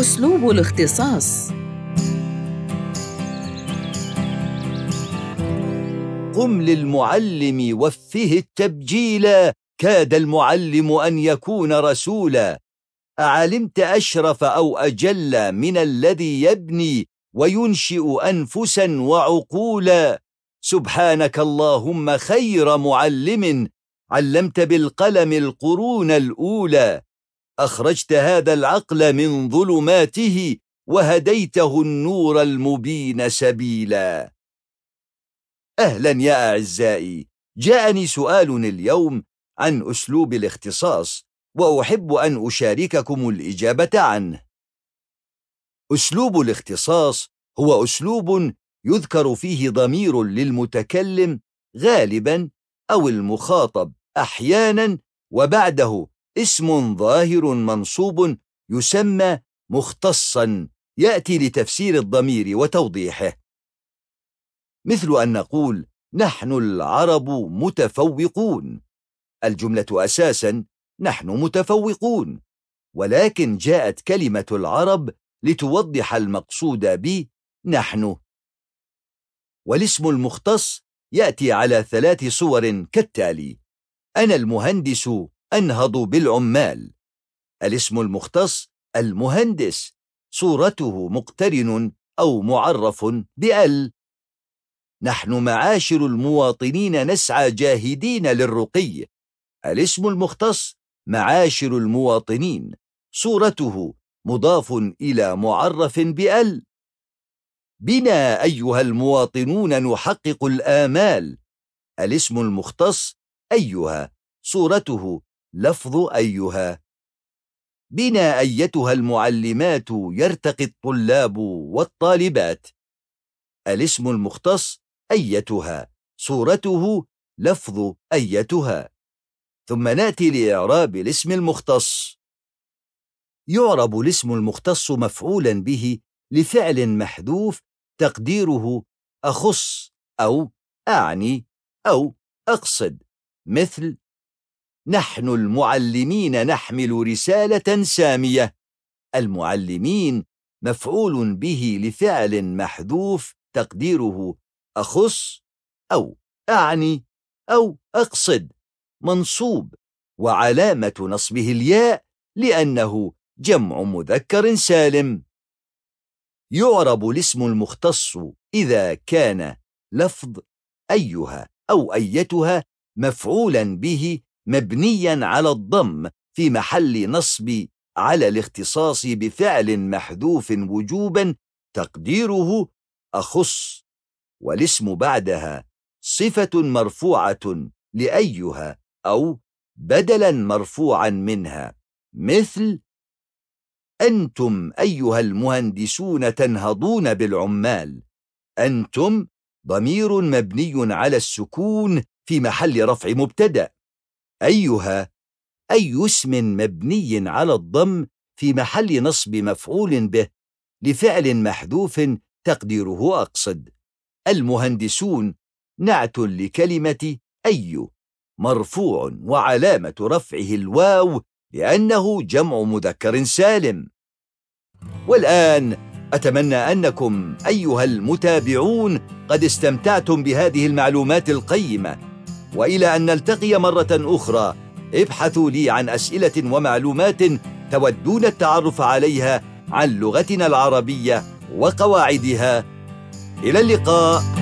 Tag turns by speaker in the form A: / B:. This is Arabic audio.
A: أسلوب الاختصاص قم للمعلم وفه التبجيلا كاد المعلم أن يكون رسولا أعلمت أشرف أو أجل من الذي يبني وينشئ أنفسا وعقولا سبحانك اللهم خير معلم علمت بالقلم القرون الأولى أخرجت هذا العقل من ظلماته وهديته النور المبين سبيلا أهلا يا أعزائي جاءني سؤال اليوم عن أسلوب الاختصاص وأحب أن أشارككم الإجابة عنه أسلوب الاختصاص هو أسلوب يذكر فيه ضمير للمتكلم غالبا أو المخاطب أحيانا وبعده اسم ظاهر منصوب يسمى مختصا يأتي لتفسير الضمير وتوضيحه مثل أن نقول نحن العرب متفوقون الجملة أساسا نحن متفوقون ولكن جاءت كلمة العرب لتوضح المقصود ب نحن والاسم المختص يأتي على ثلاث صور كالتالي أنا المهندس أنهض بالعمال الاسم المختص المهندس صورته مقترن أو معرف بأل نحن معاشر المواطنين نسعى جاهدين للرقي الاسم المختص معاشر المواطنين صورته مضاف إلى معرف بأل بنا أيها المواطنون نحقق الآمال الاسم المختص أيها صورته لفظ أيها بنا أيتها المعلمات يرتقي الطلاب والطالبات الاسم المختص أيتها صورته لفظ أيتها ثم نأتي لإعراب الاسم المختص يعرب الاسم المختص مفعولا به لفعل محذوف تقديره أخص أو أعني أو أقصد مثل نحن المعلمين نحمل رسالة سامية المعلمين مفعول به لفعل محذوف تقديره أخص أو أعني أو أقصد منصوب وعلامة نصبه الياء لأنه جمع مذكر سالم يعرب الاسم المختص إذا كان لفظ أيها أو أيتها مفعولا به مبنيا على الضم في محل نصب على الاختصاص بفعل محذوف وجوبا تقديره أخص والاسم بعدها صفة مرفوعة لأيها أو بدلا مرفوعا منها مثل أنتم أيها المهندسون تنهضون بالعمال أنتم ضمير مبني على السكون في محل رفع مبتدأ أيها أي اسم مبني على الضم في محل نصب مفعول به لفعل محذوف تقديره أقصد المهندسون نعت لكلمة أي مرفوع وعلامة رفعه الواو لأنه جمع مذكر سالم والآن أتمنى أنكم أيها المتابعون قد استمتعتم بهذه المعلومات القيمة والى ان نلتقي مره اخرى ابحثوا لي عن اسئله ومعلومات تودون التعرف عليها عن لغتنا العربيه وقواعدها الى اللقاء